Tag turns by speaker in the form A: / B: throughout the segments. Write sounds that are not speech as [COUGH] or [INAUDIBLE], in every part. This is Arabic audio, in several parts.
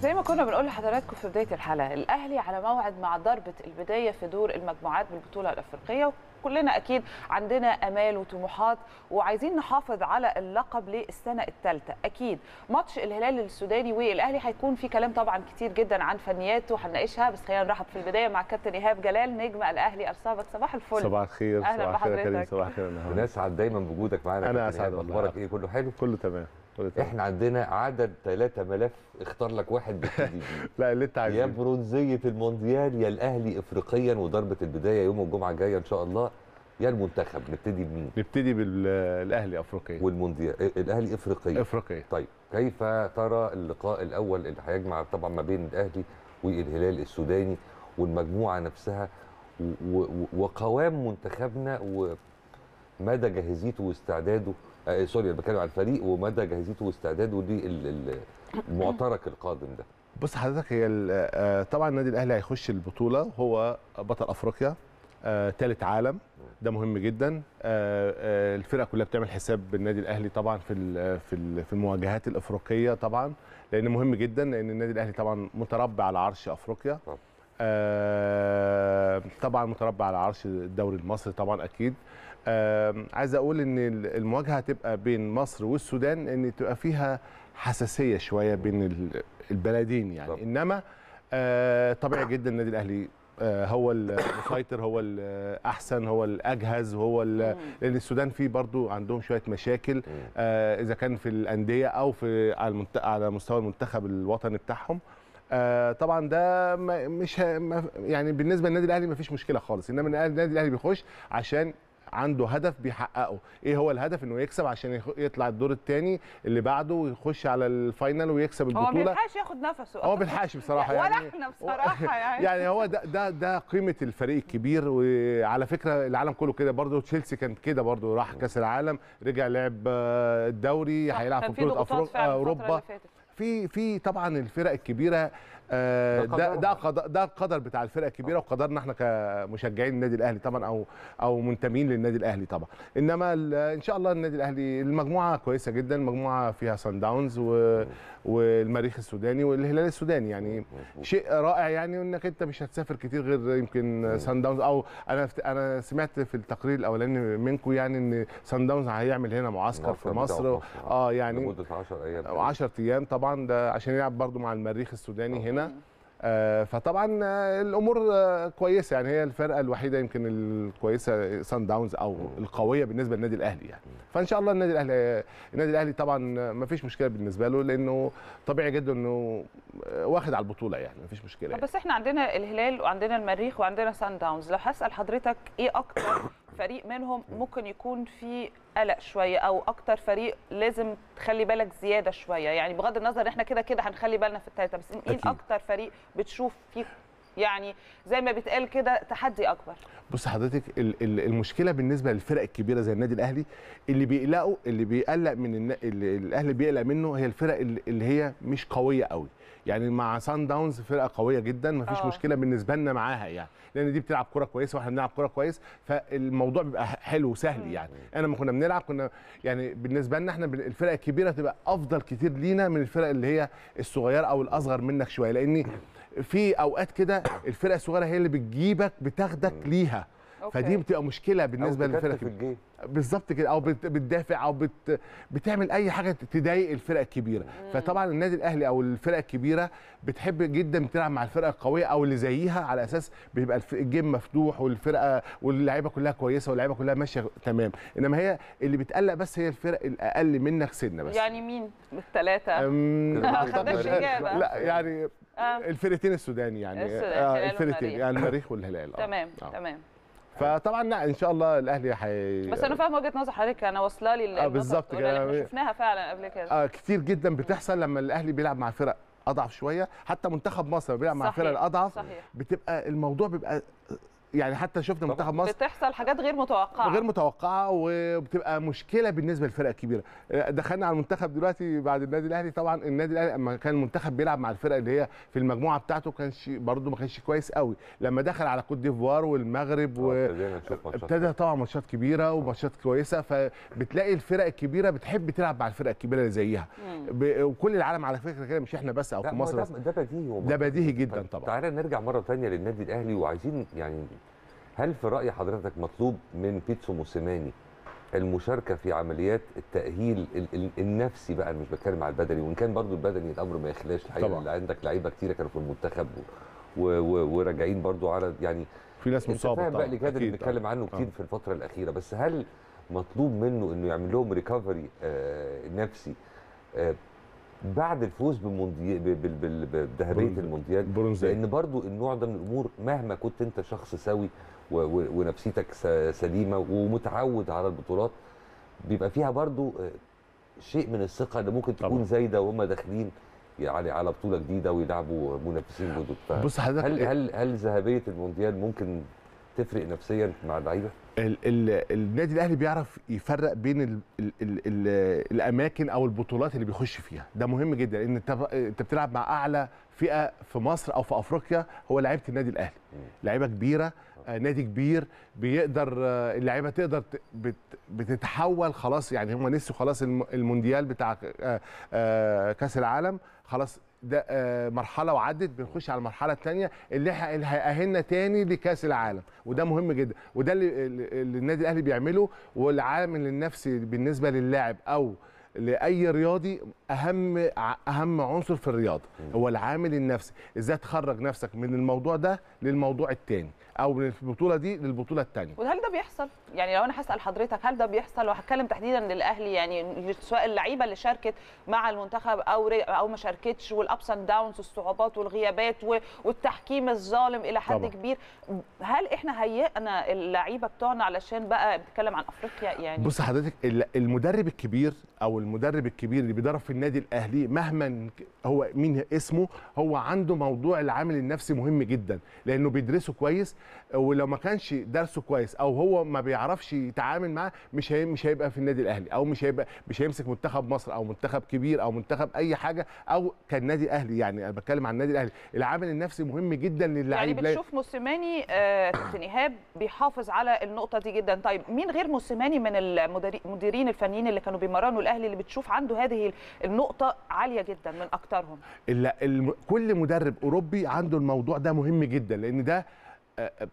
A: زي ما كنا بنقول لحضراتكم في بدايه الحلقه الاهلي على موعد مع ضربه البدايه في دور المجموعات بالبطوله الافريقيه كلنا اكيد عندنا امال وطموحات وعايزين نحافظ على اللقب للسنه الثالثه اكيد ماتش الهلال السوداني والاهلي هيكون في كلام طبعا كتير جدا عن فنياته وهنناقشها بس خلينا نرحب في البدايه مع كابتن ايهاب جلال نجم الاهلي السابق صباح الفل صباح
B: الخير اهلا صباح بحضرتك صباح الخير ناس دايما بوجودك معانا انا اسعد اخبارك ايه كله حلو كله تمام احنا عندنا عدد ثلاثة ملف اختار لك واحد [LAUGHS] لا اللي انت عايزه يا برونزيه المونديال يا الاهلي افريقيا وضربه البدايه يوم الجمعه الجايه ان شاء الله يا المنتخب نبتدي بمين؟ نبتدي بالاهلي افريقيا والمونديال الاهلي افريقيا افريقيا طيب كيف ترى اللقاء الاول اللي هيجمع طبعا ما بين الاهلي والهلال السوداني والمجموعه نفسها وقوام منتخبنا ومدى جاهزيته واستعداده آه سوري انا بتكلم على الفريق ومدى جاهزيته واستعداده للمعترك القادم ده
C: بص حضرتك هي آه، طبعا النادي الاهلي هيخش البطوله هو بطل افريقيا ثالث آه، عالم ده مهم جدا آه، آه، الفرقه كلها بتعمل حساب بالنادي الاهلي طبعا في آه، في في المواجهات الافريقيه طبعا لان مهم جدا لان النادي الاهلي طبعا متربع على عرش افريقيا طبعا آه، متربع على عرش الدوري المصري طبعا اكيد عايز اقول ان المواجهه هتبقى بين مصر والسودان ان تبقى فيها حساسيه شويه بين البلدين يعني طبعا. انما آه، طبيعي جدا النادي الاهلي آه، هو المسيطر هو الاحسن هو الاجهز هو لان السودان فيه برضو عندهم شويه مشاكل آه، اذا كان في الانديه او في على على مستوى المنتخب الوطني بتاعهم طبعا ده مش يعني بالنسبه للنادي الاهلي ما فيش مشكله خالص انما النادي الاهلي بيخش عشان عنده هدف بيحققه ايه هو الهدف انه يكسب عشان يطلع الدور الثاني اللي بعده ويخش على الفاينل ويكسب البطوله هو ما بيلحقش
A: ياخد نفسه هو ما
C: بيلحقش بصراحه يعني ولا
A: احنا بصراحه [LAUGHS] يعني يعني
C: هو ده ده ده قيمه الفريق الكبير وعلى فكره العالم كله كده برضه تشيلسي كان كده برضه راح كاس العالم رجع لعب آه، الدوري هيلعب في بطوله افريقيا آه، اوروبا في في طبعا الفرق الكبيره ده ده ده القدر, ده القدر بتاع الفرقه الكبيره وقدرنا احنا كمشجعين النادي الاهلي طبعا او او منتمين للنادي الاهلي طبعا انما ان شاء الله النادي الاهلي المجموعه كويسه جدا مجموعه فيها سان داونز والمريخ السوداني والهلال السوداني يعني شيء رائع يعني انك انت مش هتسافر كتير غير يمكن سان داونز او انا انا سمعت في التقرير الاولاني منكم يعني ان سان داونز هيعمل هنا معسكر في مصر اه يعني لمده 10 ايام 10 ايام طبعا ده عشان يلعب برده مع المريخ السوداني آه. هنا آه، فطبعا آه، الامور آه، كويسه يعني هي الفرقه الوحيده يمكن الكويسه سان داونز او القويه بالنسبه للنادي الاهلي يعني فان شاء الله النادي الاهلي النادي الاهلي طبعا ما فيش مشكله بالنسبه له لانه طبيعي جدا انه واخد على البطوله يعني ما فيش مشكله يعني.
A: بس احنا عندنا الهلال وعندنا المريخ وعندنا سان داونز لو هسال حضرتك ايه اكتر فريق منهم ممكن يكون في قلق شويه او اكتر فريق لازم تخلي بالك زياده شويه يعني بغض النظر احنا كده كده هنخلي بالنا في الثالثه بس مين اكتر فريق بتشوف فيه يعني زي ما بيتقال كده تحدي اكبر
C: بص حضرتك المشكله بالنسبه للفرق الكبيره زي النادي الاهلي اللي بيقلقوا اللي بيقلق من الاهلي بيقلق منه هي الفرق اللي هي مش قويه قوي يعني مع سان داونز فرقه قويه جدا مفيش أوه. مشكله بالنسبه لنا معاها يعني لان دي بتلعب كوره كويسه واحنا بنلعب كوره كويس فالموضوع بيبقى حلو وسهل آه. يعني انا ما كنا بنلعب كنا يعني بالنسبه لنا احنا الفرق الكبيره تبقى افضل كتير لينا من الفرق اللي هي الصغيره او الاصغر منك شويه لان في اوقات كده الفرقه الصغيره هي اللي بتجيبك بتاخدك آه. ليها فدي بتبقى مشكله بالنسبه للفرق بالظبط كده او بتدافع او بت... بتعمل اي حاجه تضايق الفرق الكبيره مم. فطبعا النادي الاهلي او الفرق الكبيره بتحب جدا تلعب مع الفرقه القويه او اللي زيها على اساس بيبقى الجيم مفتوح والفرقه واللعيبه كلها كويسه واللعيبه كلها ماشيه تمام انما هي اللي بتقلق بس هي الفرق الاقل منك سنه بس يعني
A: مين الثلاثه أم... [LAUGHS] لا يعني آه. الفرقتين
C: السوداني يعني السوداني. آه الفرقتين يعني المريخ والهلال آه. تمام آه. تمام فطبعا لا ان شاء الله الاهلي حي... بس انا
A: فاهم وجهه نظر حضرتك انا واصله لي اه بالظبط كده شفناها فعلا قبل كده اه
C: كتير جدا بتحصل لما الاهلي بيلعب مع فرق اضعف شويه حتى منتخب مصر بيلعب مع فرق اضعف بتبقى الموضوع بيبقى يعني حتى شفنا منتخب مصر
A: بتحصل حاجات غير متوقعه غير
C: متوقعه وبتبقى مشكله بالنسبه للفرق الكبيره آه، دخلنا على المنتخب دلوقتي بعد النادي الاهلي طبعا النادي الاهلي لما كان المنتخب بيلعب مع الفرق اللي هي في المجموعه بتاعته كانش برده ما كانش كويس قوي لما دخل على كوت ديفوار والمغرب آه، ابتدى طبعا ماتشات كبيره وماتشات كويسه فبتلاقي الفرق الكبيره بتحب تلعب مع الفرق الكبيره اللي زيها ب... وكل العالم على فكره كده
B: مش احنا بس او في مصر ده بديهي ده بديهي جدا طبعا تعالى نرجع مره ثانيه للنادي الاهلي وعايزين يعني هل في راي حضرتك مطلوب من بيتسو موسيماني المشاركه في عمليات التاهيل النفسي بقى انا مش بتكلم على البدني وان كان برضو البدني الامر ما يخلاش الحقيقه عندك لعيبه كتيره كانوا في المنتخب وراجعين برضو على يعني في ناس مصابه طبعا بقى الكادر اللي بنتكلم عنه كتير آه. في الفتره الاخيره بس هل مطلوب منه انه يعمل لهم ريكفري آه نفسي آه بعد الفوز بالموندي... بذهبيه المونديال لان برضو النوع ده من الامور مهما كنت انت شخص سوي ونفسيتك سليمه ومتعود على البطولات بيبقى فيها برضو آه، شيء من الثقه اللي ممكن تكون زايده وهم داخلين يعني على بطوله جديده ويلعبوا منافسين جدد بص حضرتك هل إيه؟ هل هل ذهبيه المونديال ممكن تفرق نفسيا مع اللعيبه؟ ال ال النادي الاهلي بيعرف يفرق
C: بين ال ال ال ال الاماكن او البطولات اللي بيخش فيها ده مهم جدا ان انت انت بتلعب مع اعلى فئه في مصر او في افريقيا هو لعيبه النادي الاهلي لعيبه كبيره آه، نادي كبير بيقدر آه، اللعيبه تقدر بتتحول خلاص يعني هم نسوا خلاص المونديال بتاع آه، كاس العالم خلاص ده آه، مرحله وعدت بنخش على المرحله الثانيه اللي هيأهلنا تاني لكاس العالم وده مهم جدا وده اللي, اللي النادي الاهلي بيعمله والعامل النفسي بالنسبه للاعب او لاي رياضي اهم اهم عنصر في الرياضه هو العامل النفسي ازاي تخرج نفسك من الموضوع ده للموضوع الثاني او من البطوله دي للبطوله الثانيه
A: وهل ده بيحصل يعني لو انا هسال حضرتك هل ده بيحصل وهتكلم تحديدا للاهلي يعني سواء اللعيبه اللي شاركت مع المنتخب او او ما شاركتش والابس اند داونز والصعوبات والغيابات والتحكيم الظالم الى حد طبعا. كبير هل احنا هيئنا اللعيبه بتوعنا علشان بقى بنتكلم عن افريقيا يعني بص حضرتك
C: المدرب الكبير او المدرب الكبير اللي بيدرب في النادي الاهلي مهما هو مين اسمه هو عنده موضوع العامل النفسي مهم جدا لانه بيدرسه كويس ولو ما كانش درسه كويس او هو ما بيعرفش يتعامل معاه مش هي مش هيبقى في النادي الاهلي او مش هيبقى مش هيمسك منتخب مصر او منتخب كبير او منتخب اي حاجه او كان نادي اهلي يعني انا بتكلم عن النادي الاهلي العامل النفسي مهم جدا للاعيب يعني بتشوف
A: موسيماني آه ايهاب بيحافظ على النقطه دي جدا طيب مين غير موسيماني من المديرين الفنيين اللي كانوا بيمرنوا الاهلي اللي بتشوف عنده هذه النقطه عاليه جدا من اكثرهم
C: لا كل مدرب اوروبي عنده الموضوع ده مهم جدا لان ده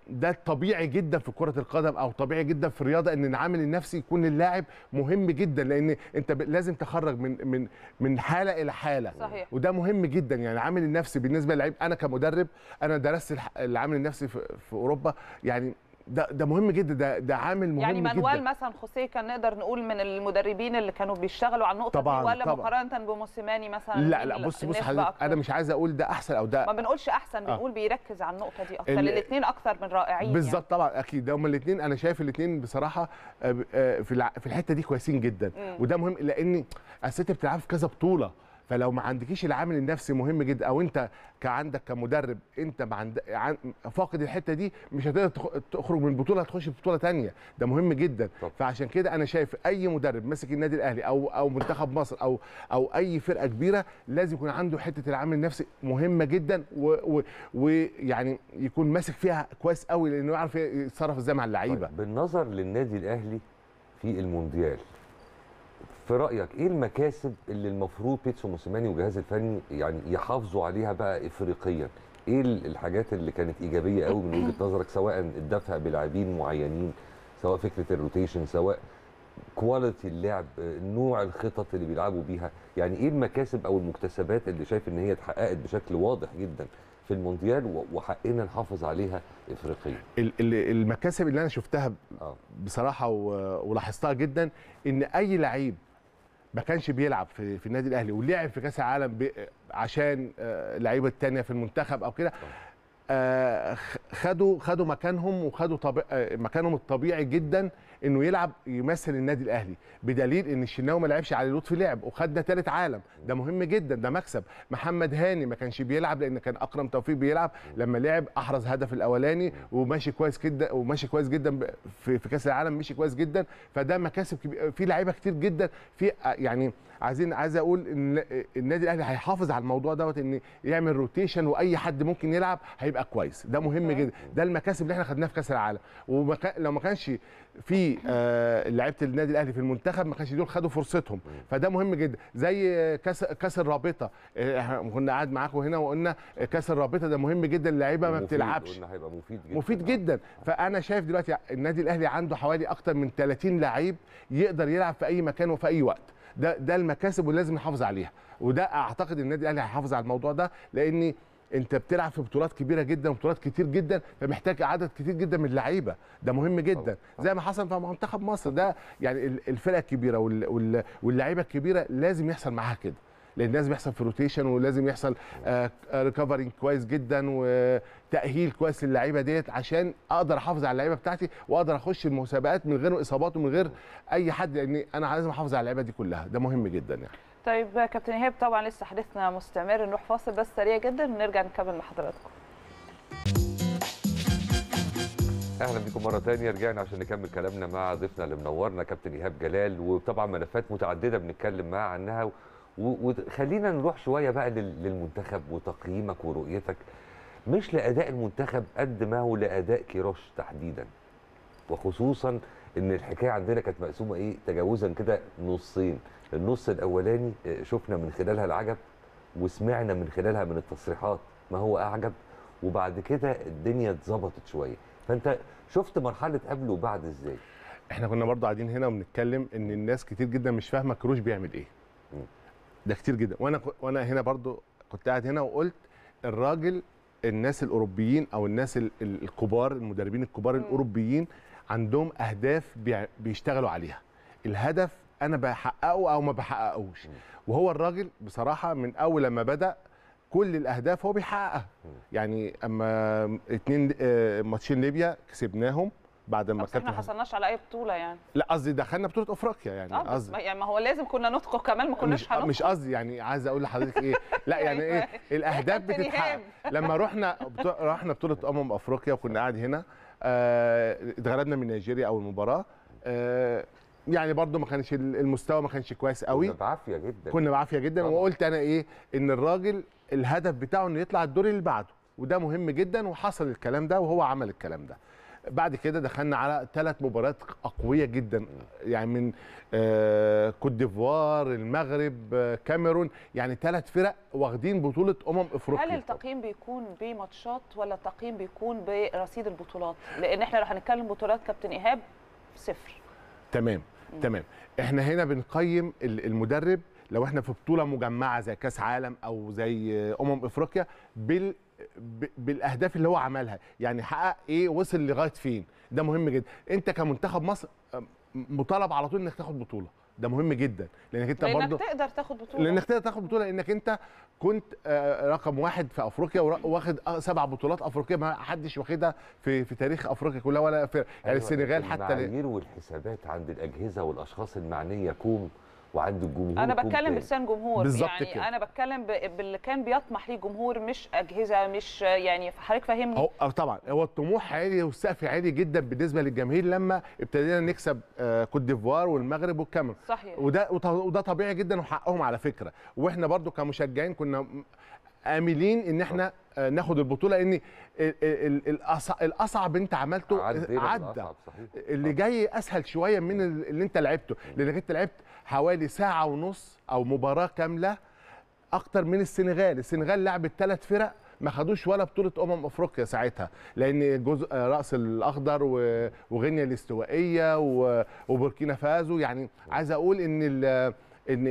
C: ده طبيعي جدا في كره القدم او طبيعي جدا في الرياضه ان العامل النفسي يكون اللاعب مهم جدا لان انت لازم تخرج من من من حاله الى حاله صحيح. وده مهم جدا يعني العامل النفسي بالنسبه للعيب انا كمدرب انا درست العامل النفسي في, في اوروبا يعني ده ده مهم جدا ده ده عامل مهم يعني جدا يعني مانويل
A: مثلا خوسيه كان نقدر نقول من المدربين اللي كانوا بيشتغلوا على النقطه طبعا دي ولا طبعا مقارنه بموسيماني مثلا لا لا بص بص
C: انا مش عايز اقول ده احسن او ده ما
A: بنقولش احسن آه. بنقول بيركز على النقطه دي اكتر الاثنين اكتر من رائعين يعني. بالظبط يعني.
C: طبعا اكيد هما الاثنين انا شايف الاثنين بصراحه آه، آه، في في الحته دي كويسين جدا م. وده مهم لان اساسا بتلعب في كذا بطوله فلو ما عندكيش العامل النفسي مهم جدا او انت كعندك كمدرب انت عند... فاقد الحته دي مش هتقدر تخرج من البطوله هتخش بطوله تانية ده مهم جدا طب. فعشان كده انا شايف اي مدرب ماسك النادي الاهلي او او منتخب مصر او او اي فرقه كبيره لازم يكون عنده حته العامل النفسي مهمه جدا ويعني يكون ماسك فيها كويس
B: قوي لانه يعرف يتصرف ازاي مع اللعيبه طيب. بالنظر للنادي الاهلي في المونديال في رايك ايه المكاسب اللي المفروض بيتسو موسيماني والجهاز الفني يعني يحافظوا عليها بقى افريقيا ايه الحاجات اللي كانت ايجابيه قوي من وجهه نظرك سواء الدفع بلاعبين معينين سواء فكره الروتيشن سواء كواليتي اللعب نوع الخطط اللي بيلعبوا بيها يعني ايه المكاسب او المكتسبات اللي شايف ان هي اتحققت بشكل واضح جدا في المونديال وحقنا نحافظ عليها افريقيا المكاسب اللي انا شفتها آه. بصراحه ولاحظتها جدا
C: ان اي لعيب ما كانش بيلعب في, في النادي الاهلي ولعب في كاس العالم عشان اللعيبه آه، الثانيه في المنتخب او كده آه، خدوا خدوا مكانهم وخدوا مكانهم الطبيعي جدا انه يلعب يمثل النادي الاهلي بدليل ان الشناوي ما لعبش علي لطفي لعب وخدنا ثالث عالم ده مهم جدا ده مكسب محمد هاني ما كانش بيلعب لان كان اكرم توفيق بيلعب لما لعب احرز هدف الاولاني وماشي كويس جدا وماشي كويس جدا في, كاس العالم مشي كويس جدا فده مكاسب في لعيبه كتير جدا في يعني عايزين عايز اقول ان النادي الاهلي هيحافظ على الموضوع دوت ان يعمل روتيشن واي حد ممكن يلعب هيبقى كويس ده مهم جدا ده المكاسب اللي احنا خدناها في كاس العالم ولو ما كانش في آه، لعيبه النادي الاهلي في المنتخب ما كانش دول خدوا فرصتهم فده مهم جدا زي كاس كاس الرابطه احنا كنا قاعد معاكم هنا وقلنا كاس الرابطه ده مهم جدا اللعيبه ما بتلعبش
B: مفيد
C: جدا مفيد آه. جدا فانا شايف دلوقتي النادي الاهلي عنده حوالي اكتر من 30 لعيب يقدر يلعب في اي مكان وفي اي وقت ده ده المكاسب ولازم نحافظ عليها وده اعتقد النادي الاهلي هيحافظ على الموضوع ده لان انت بتلعب في بطولات كبيره جدا وبطولات كتير جدا فمحتاج عدد كتير جدا من اللعيبه ده مهم جدا زي ما حصل في منتخب مصر ده يعني الفرقه الكبيره واللعيبه الكبيره لازم يحصل معاها كده لان لازم يحصل في روتيشن ولازم يحصل ريكفرنج آه، آه، كويس جدا وتاهيل كويس للعيبه ديت عشان اقدر احافظ على اللعيبه بتاعتي واقدر اخش المسابقات من غير اصابات ومن غير اي حد لان انا لازم احافظ على اللعيبه دي كلها ده مهم جدا يعني
A: طيب كابتن ايهاب طبعا لسه حديثنا مستمر نروح فاصل بس سريع جدا ونرجع نكمل مع حضراتكم
B: اهلا بكم مره ثانيه رجعنا عشان نكمل كلامنا مع ضيفنا اللي منورنا كابتن ايهاب جلال وطبعا ملفات متعدده بنتكلم معاه عنها وخلينا نروح شويه بقى للمنتخب وتقييمك ورؤيتك مش لاداء المنتخب قد ما هو لاداء كيروش تحديدا وخصوصا ان الحكايه عندنا كانت مقسومه ايه تجاوزا كده نصين النص الاولاني آه، شفنا من خلالها العجب وسمعنا من خلالها من التصريحات ما هو اعجب وبعد كده الدنيا اتظبطت شويه فانت شفت مرحله قبل وبعد ازاي احنا كنا برضه قاعدين هنا وبنتكلم ان
C: الناس كتير جدا مش فاهمه كروش بيعمل ايه ده كتير جدا وانا وانا هنا برضو كنت قاعد هنا وقلت الراجل الناس الاوروبيين او الناس الكبار المدربين الكبار الاوروبيين عندهم اهداف بيشتغلوا عليها الهدف انا بحققه او ما بحققوش وهو الراجل بصراحه من اول لما بدا كل الاهداف هو بيحققها يعني اما اتنين آه، ماتشين ليبيا كسبناهم بعد ما كانت احنا ما
A: حصلناش على اي بطوله يعني
C: لا قصدي دخلنا بطوله افريقيا يعني آه، قصدي
A: يعني ما هو لازم كنا نطقه كمان ما كناش آه، هنطقه مش
C: قصدي يعني عايز اقول لحضرتك ايه لا [LAUGHS] طيب، يعني ايه طيب. الاهداف بتتحقق [LAUGHS] لما رحنا رحنا بطوله امم افريقيا وكنا قاعد هنا آه اتغلبنا من نيجيريا اول مباراه آه يعني برضو ما كانش المستوى ما كانش كويس قوي كنا بعافيه جدا كنا بعافيه جدا طبعا. وقلت انا ايه ان الراجل الهدف بتاعه انه يطلع الدور اللي بعده وده مهم جدا وحصل الكلام ده وهو عمل الكلام ده بعد كده دخلنا على ثلاث مباريات قويه جدا يعني من آه، كوت ديفوار المغرب آه، كاميرون يعني ثلاث فرق واخدين بطوله امم افريقيا هل
A: التقييم بيكون بماتشات ولا التقييم بيكون برصيد البطولات لان احنا لو هنتكلم بطولات كابتن ايهاب صفر
C: تمام تمام احنا هنا بنقيم المدرب لو احنا في بطوله مجمعه زي كاس عالم او زي امم افريقيا بال بالاهداف اللي هو عملها يعني حقق ايه وصل لغايه فين ده مهم جدا انت كمنتخب مصر مطالب على طول انك تاخد بطوله ده مهم جدا لانك انت لأنك
A: تقدر تاخد بطوله لانك تقدر
C: تاخد بطوله لانك انت كنت آه، رقم واحد في افريقيا واخد آه، سبع بطولات افريقيه ما حدش واخدها في في تاريخ افريقيا كلها ولا في يعني أيوة، السنغال حتى المعايير
B: والحسابات عند الاجهزه والاشخاص المعنيه كوم وعند الجمهور انا بتكلم بلسان
A: جمهور بالظبط يعني كده. انا بتكلم باللي كان بيطمح ليه الجمهور مش اجهزه مش يعني حضرتك فاهمني هو
B: آه، طبعا هو الطموح عالي
C: والسقف عالي جدا بالنسبه للجماهير لما ابتدينا نكسب آه، كوت ديفوار والمغرب والكاميرون صحيح وده وده طبيعي جدا وحقهم على فكره واحنا برضو كمشجعين كنا املين ان احنا آه، ناخد البطوله لان الاصعب انت عملته آه، عدى اللي جاي اسهل شويه من اللي انت لعبته لانك انت لعبت حوالي ساعه ونص او مباراه كامله اكتر من السنغال السنغال لعبت ثلاث فرق ما خدوش ولا بطوله امم افريقيا ساعتها لان جزء آه، راس الاخضر وغينيا الاستوائيه وبوركينا فازو يعني عايز اقول ان ان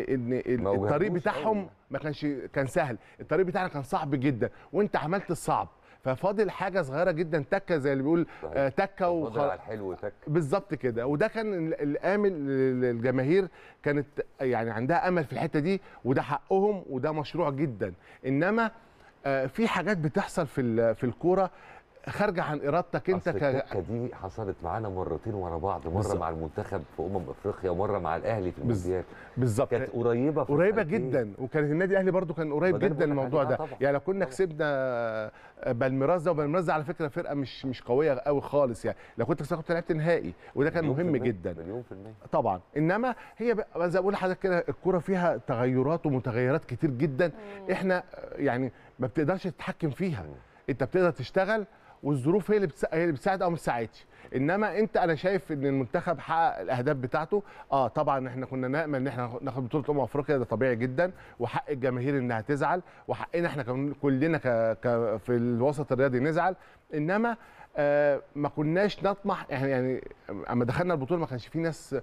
C: ان الطريق بتاعهم ما كانش كان سهل الطريق بتاعنا كان صعب جدا وانت عملت الصعب ففاضل حاجه صغيره جدا تكه زي اللي بيقول آه، تكه وخ... على الحلو تكه بالظبط كده وده كان الامل للجماهير كانت يعني عندها امل في الحته دي وده حقهم وده مشروع جدا انما آه، في حاجات بتحصل في في الكوره خارجه عن ارادتك انت
B: ك... دي حصلت معانا مرتين ورا بعض مره بالزبط. مع المنتخب في امم افريقيا ومره مع الاهلي في المونديال بالظبط كانت قريبه في
A: قريبه جدا
C: وكان النادي الاهلي برده كان قريب جدا الموضوع ده طبعًا. يعني لو كنا كسبنا آه، بالميراز ده وبالميراز على فكره فرقه مش مش قويه قوي خالص يعني لو كنت كسبت كنت لعبت نهائي وده كان مهم جدا مليون في المية. طبعا انما هي زي بقول لحضرتك كده الكوره فيها تغيرات ومتغيرات كتير جدا احنا آه، يعني ما بتقدرش تتحكم فيها انت بتقدر تشتغل والظروف هي اللي هي اللي بتساعد او مش بتساعدش انما انت انا شايف ان المنتخب حقق الاهداف بتاعته اه طبعا احنا كنا نامل ان احنا ناخد بطوله امم افريقيا ده طبيعي جدا وحق الجماهير انها تزعل وحقنا احنا كلنا ك... ك... في الوسط الرياضي نزعل انما آه ما كناش نطمح يعني يعني اما دخلنا البطوله ما كانش في ناس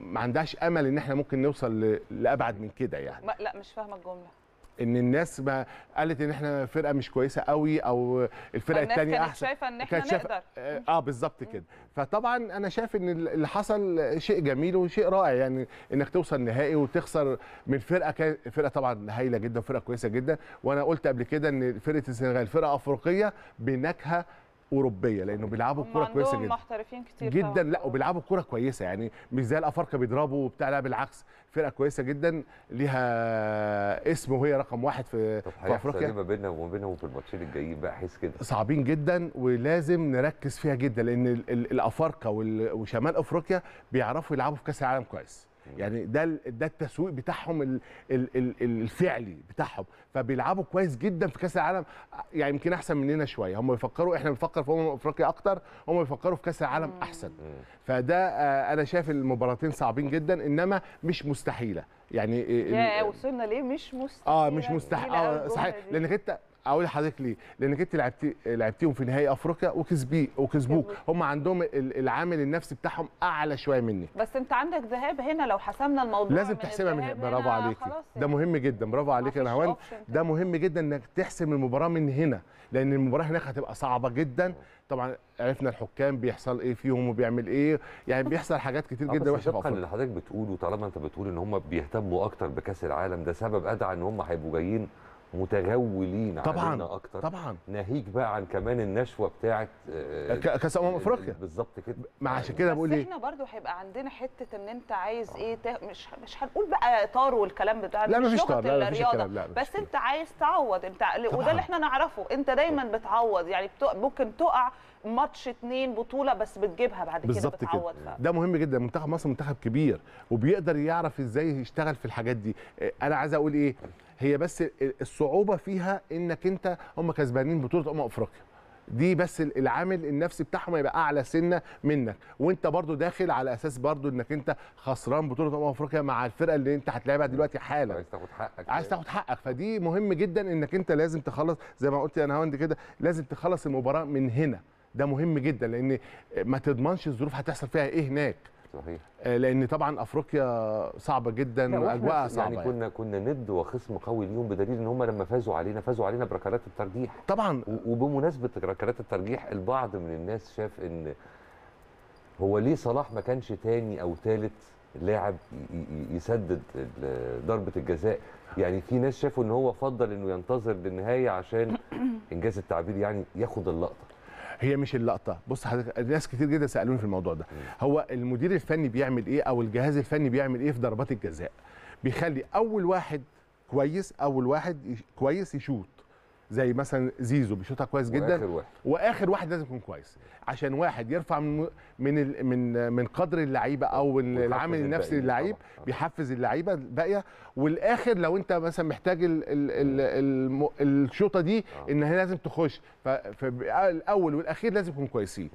C: ما عندهاش امل ان احنا ممكن نوصل ل... لابعد من كده يعني
A: لا مش فاهمه الجمله
C: ان الناس ما قالت ان احنا فرقه مش كويسه قوي او الفرقه الثانيه احسن شايفه ان احنا شايفة نقدر اه, آه، بالظبط كده فطبعا انا شايف ان اللي حصل شيء جميل وشيء رائع يعني انك توصل نهائي وتخسر من فرقه كان فرقه طبعا هايله جدا فرقه كويسه جدا وانا قلت قبل كده ان فرقه السنغال فرقه افريقيه بنكهه اوروبيه لانه بيلعبوا كوره كويسه جدا محترفين كتير جدا طبعا. لا وبيلعبوا كوره كويسه يعني مش زي الافارقه بيضربوا وبتاع لا بالعكس فرقه كويسه جدا ليها اسم وهي رقم واحد في, طب في إيه افريقيا
B: ما بيننا وما بينهم في الماتشين الجايين بقى حس كده
C: صعبين جدا ولازم نركز فيها جدا لان الافارقه وشمال افريقيا بيعرفوا يلعبوا في كاس العالم كويس يعني ده ده التسويق بتاعهم الفعلي بتاعهم فبيلعبوا كويس جدا في كاس العالم يعني يمكن احسن مننا شويه هم بيفكروا احنا بنفكر في امم افريقيا اكتر هم بيفكروا في كاس العالم احسن فده آه، انا شايف المباراتين صعبين جدا انما مش مستحيله يعني آه، يا
A: وصلنا ليه مش مستحيله اه مش مستحيله اه صحيح
C: لان انت اقول لحضرتك ليه؟ لانك انت لعبتي لعبتيهم في نهائي افريقيا وكسبي وكسبوك هم عندهم العامل النفسي بتاعهم اعلى شويه منك
A: بس انت عندك ذهاب هنا لو حسمنا الموضوع لازم تحسمها من برافو عليكي ده يعني.
C: مهم جدا برافو عليكي يا نهوان ده مهم جدا انك تحسم المباراه من هنا لان المباراه هناك هتبقى صعبه جدا طبعا عرفنا الحكام بيحصل ايه فيهم وبيعمل ايه يعني بيحصل حاجات كتير آه، جدا وحشه في افريقيا اللي
B: حضرتك بتقوله طالما انت بتقول ان هم بيهتموا اكتر بكاس العالم ده سبب ادعى ان هم هيبقوا جايين متغولين طبعا علينا اكتر طبعا ناهيك بقى عن كمان النشوه بتاعه آه، كاس امم افريقيا بالظبط كده ما عشان كده بقول ايه احنا
A: برضو هيبقى عندنا حته ان انت عايز ايه مش مش هنقول بقى طار والكلام بتاع لا مش مفيش طار لا مفيش الكلام لا بس انت عايز تعوض انت وده اللي احنا نعرفه انت دايما بتعوض يعني ممكن تقع ماتش اتنين بطوله بس بتجيبها بعد كده بتعوض كده.
C: ده مهم جدا منتخب مصر منتخب كبير وبيقدر يعرف ازاي يشتغل في الحاجات دي آه، انا عايز اقول ايه هي بس الصعوبه فيها انك انت هم كسبانين بطوله امم افريقيا دي بس العامل النفسي بتاعهم يبقى اعلى سنه منك وانت برضو داخل على اساس برضو انك انت خسران بطوله امم افريقيا مع الفرقه اللي انت هتلاعبها دلوقتي حالا عايز تاخد حقك يعني. عايز تاخد حقك فدي مهم جدا انك انت لازم تخلص زي ما قلت انا هوند كده لازم تخلص المباراه من هنا ده مهم جدا لان ما تضمنش الظروف هتحصل فيها ايه هناك صحيح آه، لان طبعا افريقيا
B: صعبه جدا واجواءها يعني صعبه يعني كنا كنا ند وخصم قوي ليهم بدليل ان هم لما فازوا علينا فازوا علينا بركلات الترجيح طبعا وبمناسبه ركلات الترجيح البعض من الناس شاف ان هو ليه صلاح ما كانش تاني او تالت لاعب يسدد ضربه الجزاء يعني في ناس شافوا ان هو فضل انه ينتظر للنهايه عشان انجاز التعبير يعني ياخد اللقطه هي مش اللقطه بص
C: حضرتك ناس كتير جدا سالوني في الموضوع ده هو المدير الفني بيعمل ايه او الجهاز الفني بيعمل ايه في ضربات الجزاء بيخلي اول واحد كويس اول واحد كويس يشوط زي مثلا زيزو بيشوطها كويس جدا واخر واحد واخر واحد لازم يكون كويس عشان واحد يرفع من من من, من قدر اللعيبه او العامل النفسي للعيب بيحفز اللعيبه الباقيه والاخر لو انت مثلا محتاج الشوطه دي آه. ان هي لازم تخش فالاول والاخير لازم يكونوا كويسين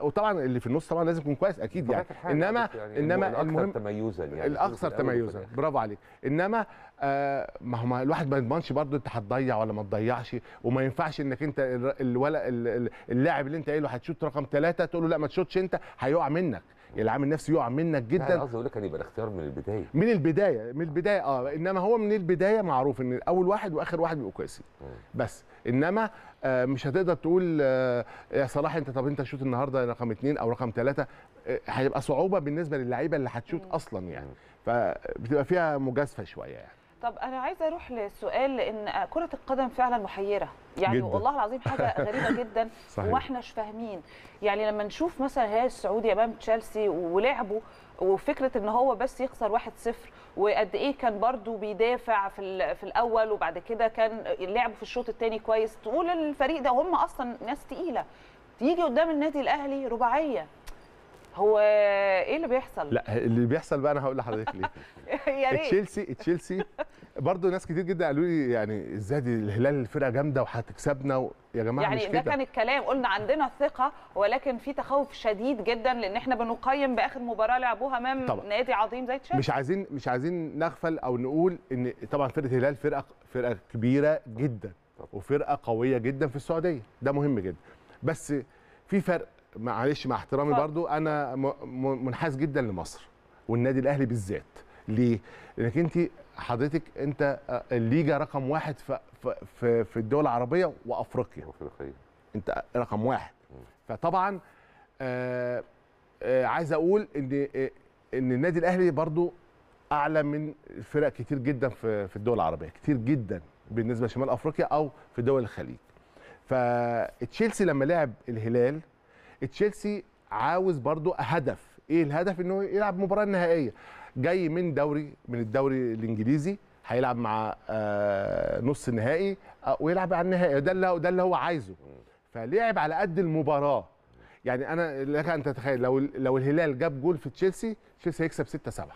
C: وطبعا اللي في النص طبعا لازم يكون كويس اكيد يعني. يعني انما يعني انما المهم تميزا يعني الاكثر تميزا برافو عليك انما آه، ما هو الواحد ما يضمنش برضه انت هتضيع ولا ما تضيعش وما ينفعش انك انت الولد اللاعب اللي انت قايله هتشوط رقم ثلاثه تقول له لا ما تشوطش انت هيقع منك العامل النفسي يقع منك جدا انا قصدي
B: اقول لك هيبقى يبقى الاختيار من البدايه
C: من البدايه من البدايه اه انما هو من البدايه معروف ان اول واحد واخر واحد بيبقوا كويسين بس انما آه مش هتقدر تقول آه يا صلاح انت طب انت شوت النهارده رقم اثنين او رقم ثلاثه آه هيبقى صعوبه بالنسبه للعيبه اللي هتشوت اصلا يعني فبتبقى فيها مجازفه شويه يعني
A: طب انا عايزه اروح للسؤال لان كره القدم فعلا محيره يعني جداً. والله العظيم حاجه [LAUGHS] غريبه جدا صحيح. وما احناش فاهمين يعني لما نشوف مثلا الهلال السعودي امام تشيلسي ولعبه وفكره ان هو بس يخسر 1-0 وقد ايه كان برده بيدافع في في الاول وبعد كده كان لعب في الشوط الثاني كويس تقول الفريق ده هم اصلا ناس تقيله تيجي قدام النادي الاهلي رباعيه هو ايه اللي بيحصل؟
C: لا اللي بيحصل بقى انا هقول لحضرتك ليه [LAUGHS]
A: [LAUGHS] يا ريت تشيلسي
C: تشيلسي برضه ناس كتير جدا قالوا لي يعني ازاي دي الهلال فرقه جامده وهتكسبنا و... يا جماعه يعني مش ده كان
A: الكلام قلنا عندنا ثقه ولكن في تخوف شديد جدا لان احنا بنقيم باخر مباراه لعبوها امام نادي عظيم زي تشيلسي مش عايزين
C: مش عايزين نغفل او نقول ان طبعا فرقه الهلال فرقه فرقه كبيره جدا وفرقه قويه جدا في السعوديه ده مهم جدا بس في فرق معلش مع احترامي برضو انا منحاز جدا لمصر والنادي الاهلي بالذات ليه؟ لانك انت حضرتك انت آه، الليجا رقم واحد في في, في الدول العربيه وافريقيا افريقيا انت رقم واحد فطبعا آه، آه، عايز اقول ان ان النادي الاهلي برضو اعلى من فرق كتير جدا في في الدول العربيه كتير جدا بالنسبه لشمال افريقيا او في دول الخليج فتشيلسي لما لعب الهلال تشيلسي عاوز برضو هدف ايه الهدف انه يلعب مباراه نهائيه جاي من دوري من الدوري الانجليزي هيلعب مع آه، نص النهائي آه، ويلعب على النهائي ده اللي ده اللي هو عايزه فلعب على قد المباراه يعني انا لك ان تتخيل لو لو الهلال جاب جول في تشيلسي تشيلسي هيكسب 6 7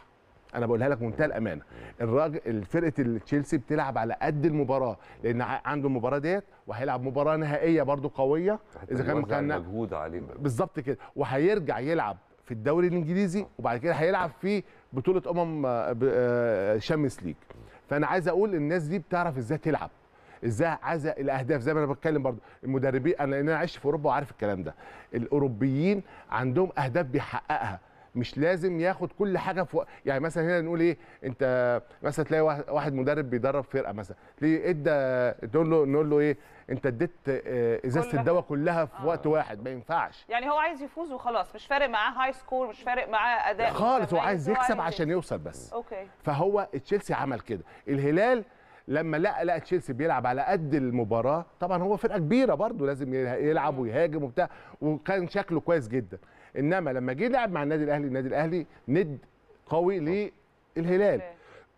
C: انا بقولها لك منتهى الامانه الراجل فرقه تشيلسي بتلعب على قد المباراه لان عنده المباراه ديت وهيلعب مباراه نهائيه برده قويه اذا كان كان
B: مجهود عليه
C: بالظبط كده وهيرجع يلعب في الدوري الانجليزي وبعد كده هيلعب في بطوله امم آه، آه، شامبيونز ليج فانا عايز اقول الناس دي بتعرف ازاي تلعب ازاي عايزه الاهداف زي ما انا بتكلم برضو المدربين انا لان انا عشت في اوروبا وعارف الكلام ده الاوروبيين عندهم اهداف بيحققها مش لازم ياخد كل حاجه في يعني مثلا هنا نقول ايه انت مثلا تلاقي واحد مدرب بيدرب فرقه مثلا ليه ادى تقول له نقول له ايه انت اديت آه، ازازه الدواء كلها في آه. وقت واحد ما ينفعش
A: يعني هو عايز يفوز وخلاص مش فارق معاه هاي سكور مش فارق معاه اداء خالص هو عايز يكسب عشان
C: يوصل بس اوكي فهو تشيلسي عمل كده الهلال لما لقى لقى تشيلسي بيلعب على قد المباراه طبعا هو فرقه كبيره برضه لازم يلعب ويهاجم وبتاع وكان شكله كويس جدا انما لما جه لعب مع النادي الاهلي النادي الاهلي ند قوي آه. للهلال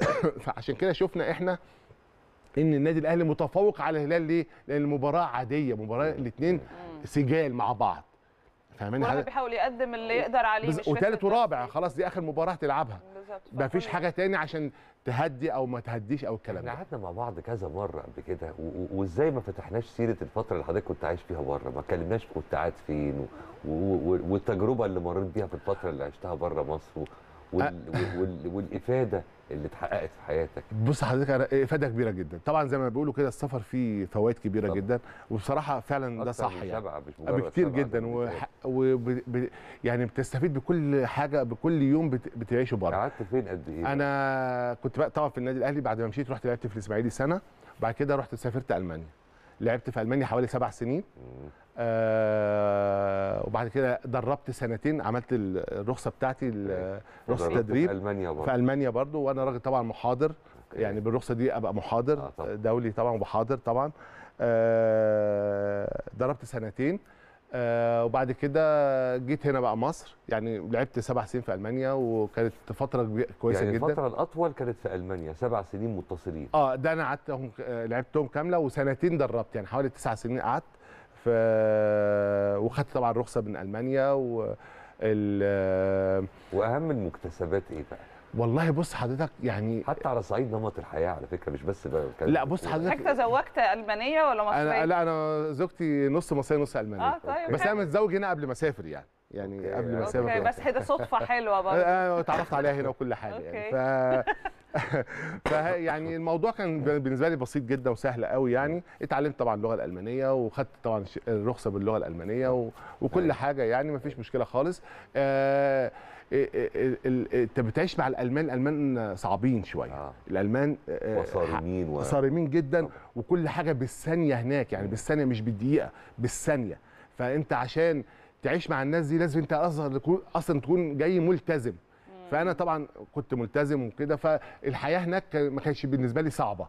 C: آه. [COUGHS] فعشان كده شفنا احنا ان النادي الاهلي متفوق على الهلال ليه؟ لان المباراه عاديه مباراه الاثنين سجال مع بعض فاهمين حضرتك؟
A: بيحاول يقدم اللي يقدر عليه مش وثالث
C: ورابع خلاص دي اخر مباراه هتلعبها ما مفيش حاجه تاني عشان تهدي او ما تهديش او الكلام ده
B: قعدنا مع بعض كذا مره قبل كده وازاي ما فتحناش سيره الفتره اللي حضرتك كنت عايش فيها بره ما اتكلمناش كنت قاعد فين والتجربه اللي مريت بيها في الفتره اللي عشتها بره مصر آه. وال وال والافاده اللي اتحققت في حياتك
C: بص حضرتك انا افاده كبيره جدا طبعا زي ما بيقولوا كده السفر فيه فوائد كبيره طبعا. جدا وبصراحه فعلا ده صح يعني بكتير جدا و... يعني بتستفيد بكل حاجه بكل يوم بت... بتعيشه بره قعدت فين قد ايه انا كنت بقى طبعا في النادي الاهلي بعد ما مشيت رحت لعبت في الاسماعيلي سنه بعد كده رحت سافرت المانيا لعبت في المانيا حوالي سبع سنين آه وبعد كده دربت سنتين عملت الرخصه بتاعتي رخصه تدريب في المانيا برضه في المانيا برضو وانا راجل طبعا محاضر أوكي. يعني بالرخصه دي ابقى محاضر آه طبعًا. دولي طبعا وبحاضر طبعا آه دربت سنتين آه وبعد كده جيت هنا بقى مصر يعني لعبت سبع سنين في المانيا وكانت فتره كويسه يعني جدا يعني الفتره
B: الاطول كانت في المانيا سبع سنين متصلين
C: اه ده انا قعدتهم آه، لعبتهم كامله وسنتين دربت يعني حوالي تسع سنين قعدت ف وخدت طبعا رخصه من المانيا
B: و ال... واهم المكتسبات ايه بقى؟ والله بص حضرتك يعني حتى على صعيد نمط الحياه على فكره مش بس بقى لا بص حضرتك انت
A: تزوجت المانيه ولا مصريه؟ أنا لا
C: انا زوجتي نص مصريه نص المانيه اه طيب بس انا متزوج هنا قبل ما اسافر يعني يعني أوكي. قبل ما اسافر اوكي يعني. بس كده صدفه حلوه [LAUGHS] برضه اتعرفت عليها هنا وكل حاجه يعني ف [LAUGHS] فيعني الموضوع كان بالنسبه لي بسيط جدا وسهل قوي يعني اتعلمت طبعا اللغه الالمانيه وخدت طبعا الرخصه باللغه الالمانيه وكل حاجه يعني ما فيش مشكله خالص آه، آه، آه، انت بتعيش مع الالمان الالمان صعبين شويه الالمان صارمين صارمين جدا وكل حاجه بالثانيه هناك يعني بالثانيه مش بالدقيقه بالثانيه فانت عشان تعيش مع الناس دي لازم انت اصلا تكون اصلا تكون جاي ملتزم فانا طبعا كنت ملتزم وكده فالحياه هناك ما كانتش بالنسبه لي صعبه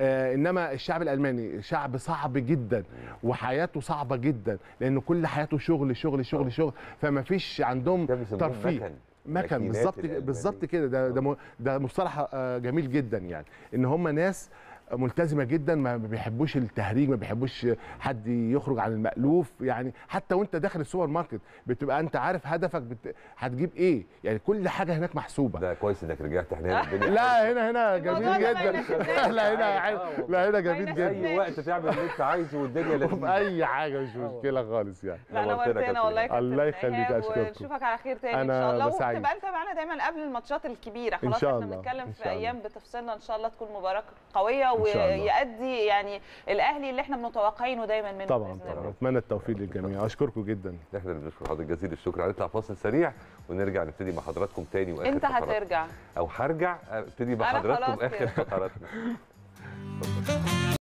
C: آه انما الشعب الالماني شعب صعب جدا وحياته صعبه جدا لان كل حياته شغل شغل شغل شغل فما فيش عندهم ترفيه مكن بالظبط بالظبط كده ده ده مصطلح آه، جميل جدا يعني ان هم ناس ملتزمه جدا ما بيحبوش التهريج ما بيحبوش حد يخرج عن المالوف يعني حتى وانت داخل السوبر ماركت بتبقى انت عارف هدفك بت... هتجيب ايه يعني كل حاجه هناك محسوبه ده كويس انك رجعت احنا [LAUGHS] [LAUGHS] لا هنا هنا جميل جدا لا هنا لا هنا جميل جدا اي وقت تعمل اللي انت عايزه والدنيا [LAUGHS] لذيذه اي حاجه مش مشكله خالص يعني لا نورتنا والله الله يخليك اشكرك ونشوفك
A: على خير تاني ان شاء الله وتبقى انت معانا دايما قبل الماتشات الكبيره خلاص احنا بنتكلم في ايام بتفصلنا ان شاء الله تكون مباراه قويه ويؤدي يعني الاهلي اللي احنا متوقعينه دايما منه طبعا طبعا
B: اتمنى التوفيق للجميع اشكركم جدا احنا اللي بنشكر حضرتك جزيل الشكر هنطلع فاصل سريع ونرجع نبتدي مع حضراتكم تاني واخر انت هترجع او هرجع ابتدي مع حضراتكم اخر فقراتنا
A: [LAUGHS]